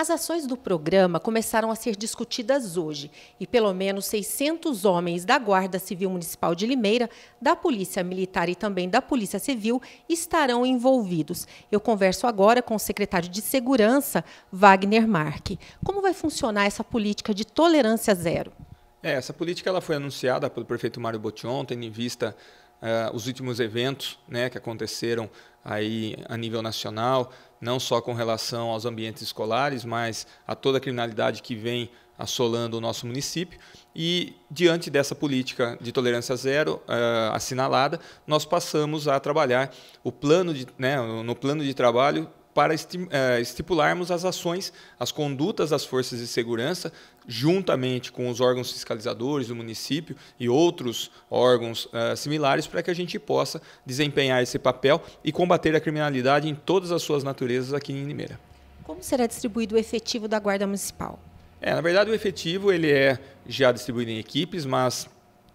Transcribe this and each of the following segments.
As ações do programa começaram a ser discutidas hoje e pelo menos 600 homens da Guarda Civil Municipal de Limeira, da Polícia Militar e também da Polícia Civil estarão envolvidos. Eu converso agora com o secretário de Segurança, Wagner Marque. Como vai funcionar essa política de tolerância zero? É, essa política ela foi anunciada pelo prefeito Mário Botion, tendo em vista uh, os últimos eventos né, que aconteceram aí a nível nacional, não só com relação aos ambientes escolares, mas a toda a criminalidade que vem assolando o nosso município. E, diante dessa política de tolerância zero uh, assinalada, nós passamos a trabalhar o plano de, né, no plano de trabalho para eh, estipularmos as ações, as condutas das forças de segurança, juntamente com os órgãos fiscalizadores do município e outros órgãos uh, similares, para que a gente possa desempenhar esse papel e combater a criminalidade em todas as suas naturezas aqui em Limeira. Como será distribuído o efetivo da Guarda Municipal? É, na verdade, o efetivo ele é já distribuído em equipes, mas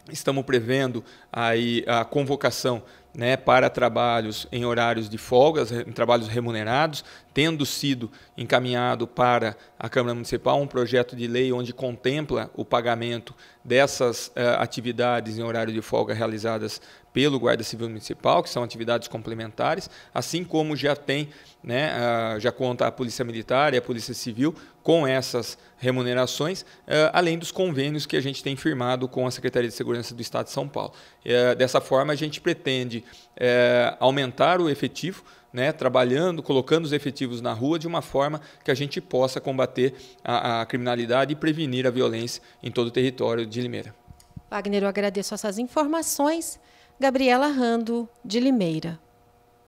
estamos prevendo aí a convocação né, para trabalhos em horários de folgas, em trabalhos remunerados, tendo sido encaminhado para a Câmara Municipal um projeto de lei onde contempla o pagamento dessas uh, atividades em horário de folga realizadas pelo Guarda Civil Municipal, que são atividades complementares, assim como já tem, né, já conta a Polícia Militar e a Polícia Civil com essas remunerações, eh, além dos convênios que a gente tem firmado com a Secretaria de Segurança do Estado de São Paulo. Eh, dessa forma, a gente pretende eh, aumentar o efetivo. Né, trabalhando, colocando os efetivos na rua de uma forma que a gente possa combater a, a criminalidade e prevenir a violência em todo o território de Limeira. Wagner, eu agradeço essas informações. Gabriela Rando, de Limeira.